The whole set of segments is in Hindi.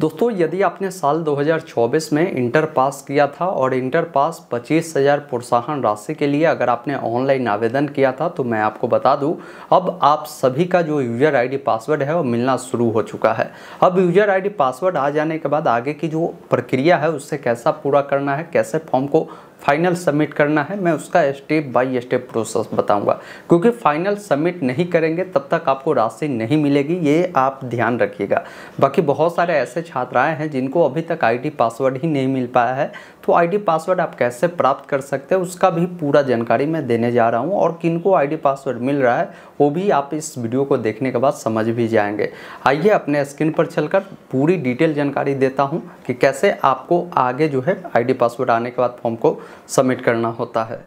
दोस्तों यदि आपने साल 2024 में इंटर पास किया था और इंटर पास पच्चीस हज़ार प्रोत्साहन राशि के लिए अगर आपने ऑनलाइन आवेदन किया था तो मैं आपको बता दूं अब आप सभी का जो यूजर आईडी पासवर्ड है वो मिलना शुरू हो चुका है अब यूजर आईडी पासवर्ड आ जाने के बाद आगे की जो प्रक्रिया है उससे कैसा पूरा करना है कैसे फॉर्म को फाइनल सबमिट करना है मैं उसका स्टेप बाय स्टेप प्रोसेस बताऊंगा क्योंकि फाइनल सबमिट नहीं करेंगे तब तक आपको राशि नहीं मिलेगी ये आप ध्यान रखिएगा बाकी बहुत सारे ऐसे छात्राएँ हैं जिनको अभी तक आईडी पासवर्ड ही नहीं मिल पाया है तो आईडी पासवर्ड आप कैसे प्राप्त कर सकते हैं उसका भी पूरा जानकारी मैं देने जा रहा हूँ और किन को आई पासवर्ड मिल रहा है वो भी आप इस वीडियो को देखने के बाद समझ भी जाएंगे आइए अपने स्क्रीन पर चलकर पूरी डिटेल जानकारी देता हूँ कि कैसे आपको आगे जो है आई पासवर्ड आने के बाद फॉर्म को सबमिट करना होता है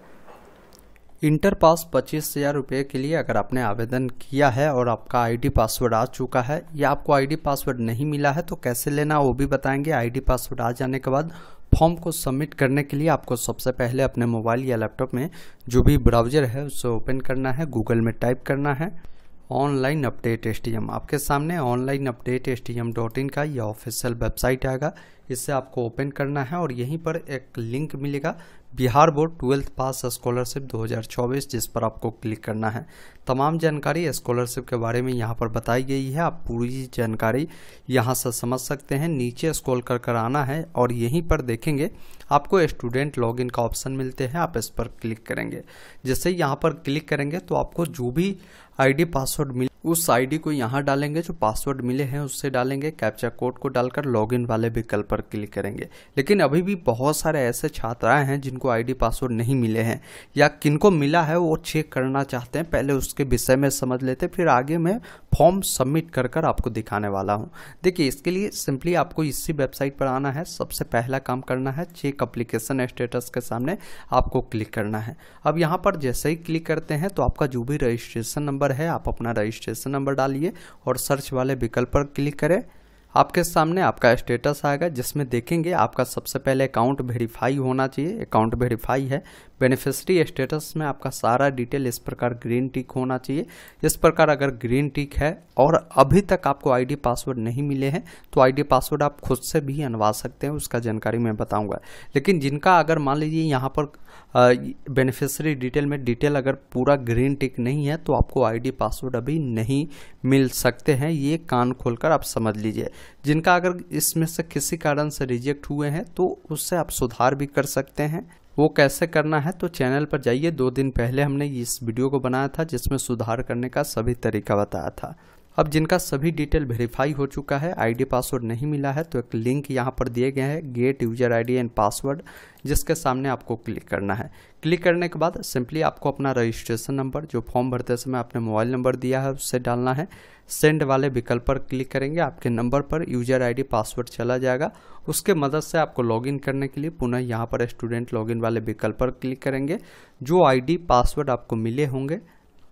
इंटर पास पच्चीस हज़ार रुपये के लिए अगर आपने आवेदन किया है और आपका आईडी पासवर्ड आ चुका है या आपको आईडी पासवर्ड नहीं मिला है तो कैसे लेना वो भी बताएंगे आईडी पासवर्ड आ जाने के बाद फॉर्म को सबमिट करने के लिए आपको सबसे पहले अपने मोबाइल या लैपटॉप में जो भी ब्राउज़र है उसे ओपन करना है गूगल में टाइप करना है ऑनलाइन अपडेट एस आपके सामने ऑनलाइन अपडेट एस का यह ऑफिशियल वेबसाइट आएगा इससे आपको ओपन करना है और यहीं पर एक लिंक मिलेगा Bihar board twelfth pass scholarship 2024 जिस पर आपको क्लिक करना है तमाम जानकारी स्कॉलरशिप के बारे में यहाँ पर बताई गई है आप पूरी जानकारी यहाँ से समझ सकते हैं नीचे स्क्रॉल कर कर आना है और यहीं पर देखेंगे आपको स्टूडेंट लॉगिन का ऑप्शन मिलते हैं आप इस पर क्लिक करेंगे जैसे यहाँ पर क्लिक करेंगे तो आपको जो भी आई पासवर्ड मिल उस आईडी को यहाँ डालेंगे जो पासवर्ड मिले हैं उससे डालेंगे कैप्चा कोड को डालकर लॉगिन वाले विकल्प पर क्लिक करेंगे लेकिन अभी भी बहुत सारे ऐसे छात्र आए हैं जिनको आईडी पासवर्ड नहीं मिले हैं या किनको मिला है वो चेक करना चाहते हैं पहले उसके विषय में समझ लेते फिर आगे मैं फॉर्म सबमिट कर कर आपको दिखाने वाला हूँ देखिए इसके लिए सिंपली आपको इसी वेबसाइट पर आना है सबसे पहला काम करना है चेक अप्लीकेशन स्टेटस के सामने आपको क्लिक करना है अब यहाँ पर जैसे ही क्लिक करते हैं तो आपका जो भी रजिस्ट्रेशन नंबर है आप अपना रजिस्ट्रेशन रजिस्ट्रेशन नंबर डालिए और सर्च वाले विकल्प पर क्लिक करें आपके सामने आपका स्टेटस आएगा जिसमें देखेंगे आपका सबसे पहले अकाउंट वेरीफाई होना चाहिए अकाउंट वेरीफाई है बेनिफिशरी स्टेटस में आपका सारा डिटेल इस प्रकार ग्रीन टिक होना चाहिए इस प्रकार अगर ग्रीन टिक है और अभी तक आपको आईडी पासवर्ड नहीं मिले हैं तो आईडी पासवर्ड आप खुद से भी अनवा सकते हैं उसका जानकारी मैं बताऊँगा लेकिन जिनका अगर मान लीजिए यहाँ पर बेनिफिशरी डिटेल में डिटेल अगर पूरा ग्रीन टिक नहीं है तो आपको आई पासवर्ड अभी नहीं मिल सकते हैं ये कान खोल आप समझ लीजिए जिनका अगर इसमें से किसी कारण से रिजेक्ट हुए हैं तो उससे आप सुधार भी कर सकते हैं वो कैसे करना है तो चैनल पर जाइए दो दिन पहले हमने इस वीडियो को बनाया था जिसमें सुधार करने का सभी तरीका बताया था अब जिनका सभी डिटेल वेरीफाई हो चुका है आईडी पासवर्ड नहीं मिला है तो एक लिंक यहाँ पर दिए गए हैं get user ID and password जिसके सामने आपको क्लिक करना है क्लिक करने के बाद सिंपली आपको अपना रजिस्ट्रेशन नंबर जो फॉर्म भरते समय आपने मोबाइल नंबर दिया है उससे डालना है सेंड वाले विकल्प पर क्लिक करेंगे आपके नंबर पर यूजर आईडी पासवर्ड चला जाएगा उसके मदद से आपको लॉगिन करने के लिए पुनः यहाँ पर स्टूडेंट लॉगिन वाले विकल्प पर क्लिक करेंगे जो आईडी पासवर्ड आपको मिले होंगे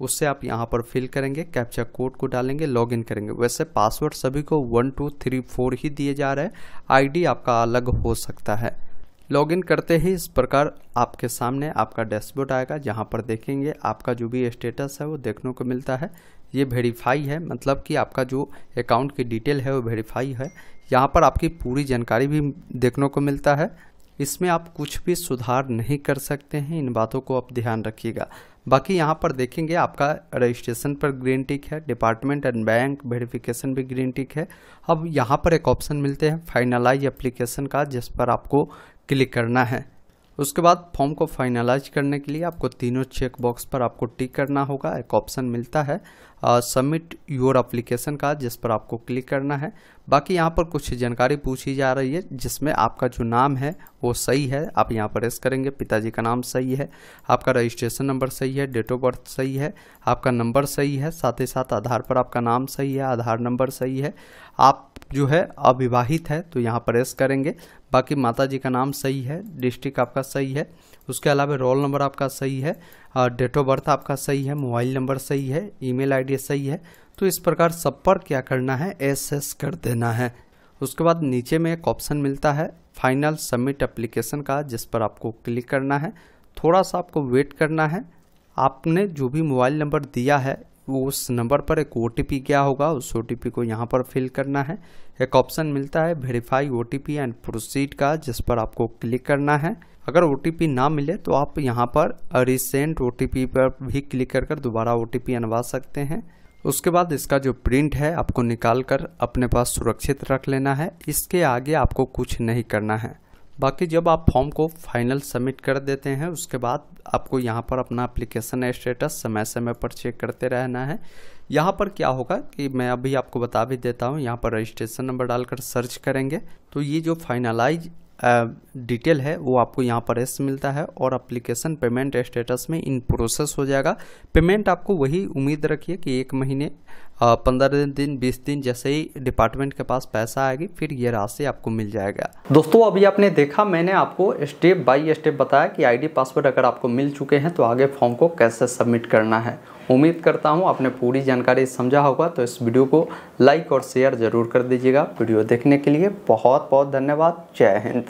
उससे आप यहाँ पर फिल करेंगे कैप्चा कोड को डालेंगे लॉगिन करेंगे वैसे पासवर्ड सभी को वन टू थ्री फोर ही दिए जा रहे हैं आईडी आपका अलग हो सकता है लॉगिन करते ही इस प्रकार आपके सामने आपका डैशबोर्ड आएगा जहाँ पर देखेंगे आपका जो भी स्टेटस है वो देखने को मिलता है ये वेरीफाई है मतलब कि आपका जो अकाउंट की डिटेल है वो वेरीफाई है यहाँ पर आपकी पूरी जानकारी भी देखने को मिलता है इसमें आप कुछ भी सुधार नहीं कर सकते हैं इन बातों को आप ध्यान रखिएगा बाकी यहाँ पर देखेंगे आपका रजिस्ट्रेशन पर ग्रीन टिक है डिपार्टमेंट एंड बैंक वेरिफिकेशन भी ग्रीन टिक है अब यहाँ पर एक ऑप्शन मिलते हैं फाइनलाइज एप्लीकेशन का जिस पर आपको क्लिक करना है उसके बाद फॉर्म को फाइनलाइज करने के लिए आपको तीनों चेक बॉक्स पर आपको टिक करना होगा एक ऑप्शन मिलता है सबमिट योर एप्लीकेशन का जिस पर आपको क्लिक करना है बाकी यहाँ पर कुछ जानकारी पूछी जा रही है जिसमें आपका जो नाम है वो सही है आप यहाँ पर रेस करेंगे पिताजी का नाम सही है आपका रजिस्ट्रेशन नंबर सही है डेट ऑफ बर्थ सही है आपका नंबर सही है साथ ही साथ आधार पर आपका नाम सही है आधार नंबर सही है आप जो है अविवाहित है तो यहाँ पर एस करेंगे बाकी माता जी का नाम सही है डिस्ट्रिक्ट आपका सही है उसके अलावा रोल नंबर आपका सही है डेट ऑफ बर्थ आपका सही है मोबाइल नंबर सही है ईमेल आईडी सही है तो इस प्रकार सब पर क्या करना है एस एस कर देना है उसके बाद नीचे में एक ऑप्शन मिलता है फाइनल सबमिट अप्लीकेशन का जिस पर आपको क्लिक करना है थोड़ा सा आपको वेट करना है आपने जो भी मोबाइल नंबर दिया है उस नंबर पर एक ओ क्या होगा उस ओ को यहाँ पर फिल करना है एक ऑप्शन मिलता है वेरीफाई ओ एंड प्रोसीड का जिस पर आपको क्लिक करना है अगर ओ ना मिले तो आप यहाँ पर रिसेंट ओ पर भी क्लिक कर दोबारा ओ अनवा सकते हैं उसके बाद इसका जो प्रिंट है आपको निकाल कर अपने पास सुरक्षित रख लेना है इसके आगे आपको कुछ नहीं करना है बाकी जब आप फॉर्म को फाइनल सबमिट कर देते हैं उसके बाद आपको यहाँ पर अपना एप्लीकेशन स्टेटस समय समय पर चेक करते रहना है यहाँ पर क्या होगा कि मैं अभी आपको बता भी देता हूँ यहाँ पर रजिस्ट्रेशन नंबर डालकर सर्च करेंगे तो ये जो फाइनलाइज डिटेल है वो आपको यहाँ पर एस मिलता है और अप्लीकेशन पेमेंट स्टेटस में इन प्रोसेस हो जाएगा पेमेंट आपको वही उम्मीद रखिए कि एक महीने पंद्रह दिन बीस दिन जैसे ही डिपार्टमेंट के पास पैसा आएगी फिर ये राशि आपको मिल जाएगा दोस्तों अभी आपने देखा मैंने आपको स्टेप बाई स्टेप बताया कि आईडी पासवर्ड अगर आपको मिल चुके हैं तो आगे फॉर्म को कैसे सबमिट करना है उम्मीद करता हूँ आपने पूरी जानकारी समझा होगा तो इस वीडियो को लाइक और शेयर ज़रूर कर दीजिएगा वीडियो देखने के लिए बहुत बहुत धन्यवाद जय हिंद